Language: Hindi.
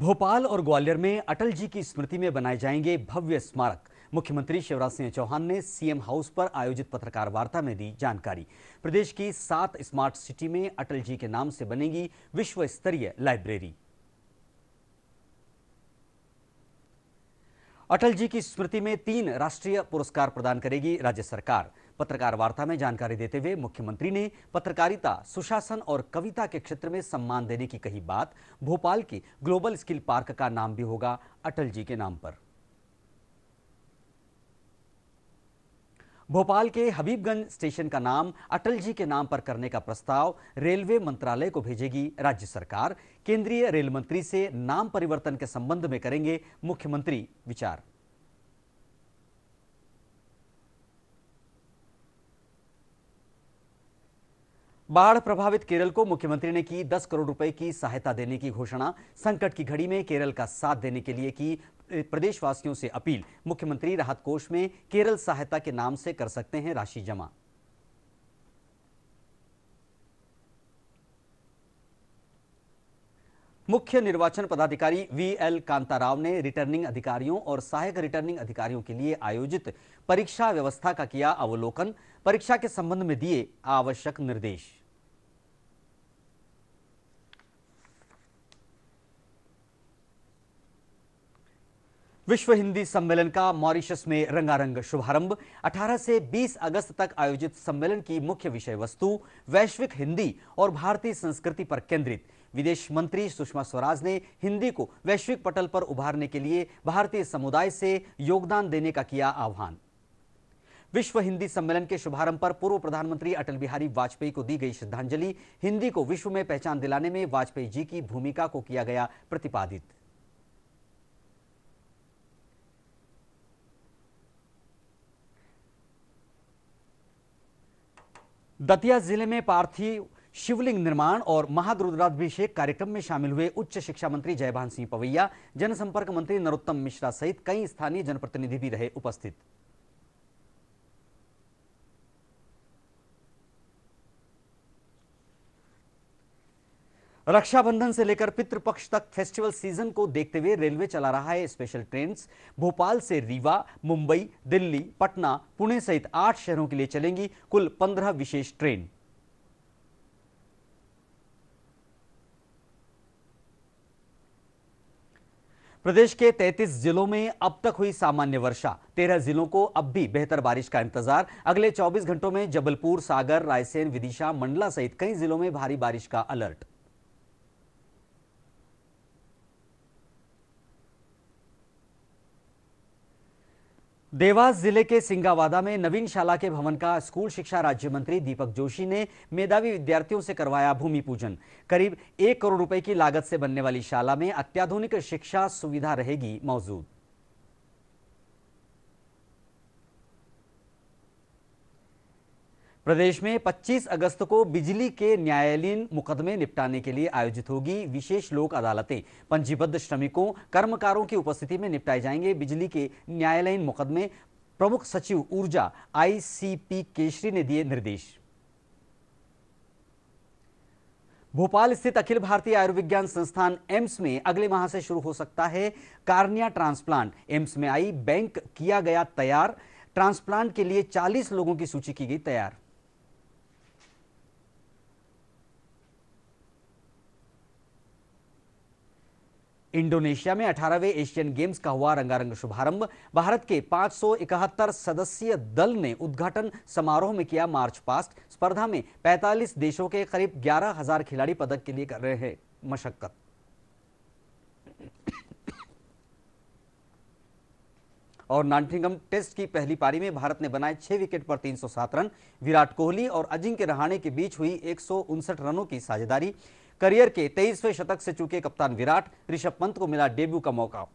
भोपाल और ग्वालियर में अटल जी की स्मृति में बनाए जाएंगे भव्य स्मारक मुख्यमंत्री शिवराज सिंह चौहान ने सीएम हाउस पर आयोजित पत्रकार वार्ता में दी जानकारी प्रदेश की सात स्मार्ट सिटी में अटल जी के नाम से बनेगी विश्व स्तरीय लाइब्रेरी अटल जी की स्मृति में तीन राष्ट्रीय पुरस्कार प्रदान करेगी राज्य सरकार पत्रकार वार्ता में जानकारी देते हुए मुख्यमंत्री ने पत्रकारिता सुशासन और कविता के क्षेत्र में सम्मान देने की कही बात भोपाल की ग्लोबल स्किल पार्क का नाम भी होगा अटल जी के नाम पर भोपाल के हबीबगंज स्टेशन का नाम अटल जी के नाम पर करने का प्रस्ताव रेलवे मंत्रालय को भेजेगी राज्य सरकार केंद्रीय रेल मंत्री से नाम परिवर्तन के संबंध में करेंगे मुख्यमंत्री विचार बाढ़ प्रभावित केरल को मुख्यमंत्री ने की 10 करोड़ रुपए की सहायता देने की घोषणा संकट की घड़ी में केरल का साथ देने के लिए की प्रदेशवासियों से अपील मुख्यमंत्री राहत कोष में केरल सहायता के नाम से कर सकते हैं राशि जमा मुख्य निर्वाचन पदाधिकारी वी एल कांताराव ने रिटर्निंग अधिकारियों और सहायक रिटर्निंग अधिकारियों के लिए आयोजित परीक्षा व्यवस्था का किया अवलोकन परीक्षा के संबंध में दिए आवश्यक निर्देश विश्व हिंदी सम्मेलन का मॉरिशस में रंगारंग शुभारंभ 18 से 20 अगस्त तक आयोजित सम्मेलन की मुख्य विषय वस्तु वैश्विक हिंदी और भारतीय संस्कृति पर केंद्रित विदेश मंत्री सुषमा स्वराज ने हिंदी को वैश्विक पटल पर उभारने के लिए भारतीय समुदाय से योगदान देने का किया आह्वान विश्व हिंदी सम्मेलन के शुभारंभ पर पूर्व प्रधानमंत्री अटल बिहारी वाजपेयी को दी गई श्रद्धांजलि हिंदी को विश्व में पहचान दिलाने में वाजपेयी जी की भूमिका को किया गया प्रतिपादित दतिया जिले में पार्थिव शिवलिंग निर्माण और महाद्रुद्राभिषेक कार्यक्रम में शामिल हुए उच्च शिक्षा मंत्री जयभान सिंह पवैया जनसंपर्क मंत्री नरोत्तम मिश्रा सहित कई स्थानीय जनप्रतिनिधि भी रहे उपस्थित रक्षाबंधन से लेकर पितृपक्ष तक फेस्टिवल सीजन को देखते हुए रेलवे चला रहा है स्पेशल ट्रेन भोपाल से रीवा मुंबई दिल्ली पटना पुणे सहित आठ शहरों के लिए चलेंगी कुल पंद्रह विशेष ट्रेन प्रदेश के 33 जिलों में अब तक हुई सामान्य वर्षा 13 जिलों को अब भी बेहतर बारिश का इंतजार अगले 24 घंटों में जबलपुर सागर रायसेन विदिशा मंडला सहित कई जिलों में भारी बारिश का अलर्ट देवास जिले के सिंगावादा में नवीन शाला के भवन का स्कूल शिक्षा राज्य मंत्री दीपक जोशी ने मेधावी विद्यार्थियों से करवाया भूमि पूजन करीब एक करोड़ रुपए की लागत से बनने वाली शाला में अत्याधुनिक शिक्षा सुविधा रहेगी मौजूद प्रदेश में 25 अगस्त को बिजली के न्यायालयीन मुकदमे निपटाने के लिए आयोजित होगी विशेष लोक अदालतें पंजीबद्ध श्रमिकों कर्मकारों की उपस्थिति में निपटाए जाएंगे बिजली के न्यायालयीन मुकदमे प्रमुख सचिव ऊर्जा आईसीपी केशरी ने दिए निर्देश भोपाल स्थित अखिल भारतीय आयुर्विज्ञान संस्थान एम्स में अगले माह से शुरू हो सकता है कार्निया ट्रांसप्लांट एम्स में आई बैंक किया गया तैयार ट्रांसप्लांट के लिए 40 लोगों की सूची की गई तैयार इंडोनेशिया में 18वें एशियन गेम्स का हुआ रंगारंग शुभारंभ भारत के 571 सदस्यीय दल ने उद्घाटन समारोह में किया मार्च पास्ट स्पर्धा में 45 देशों के करीब 11,000 खिलाड़ी पदक के लिए कर रहे हैं मशक्कत और नाटिंगम टेस्ट की पहली पारी में भारत ने बनाए छह विकेट पर 307 रन विराट कोहली और अजिंक्य रहाणे के बीच हुई एक रनों की साझेदारी करियर के तेईसवें शतक से चूके कप्तान विराट ऋषभ पंत को मिला डेब्यू का मौका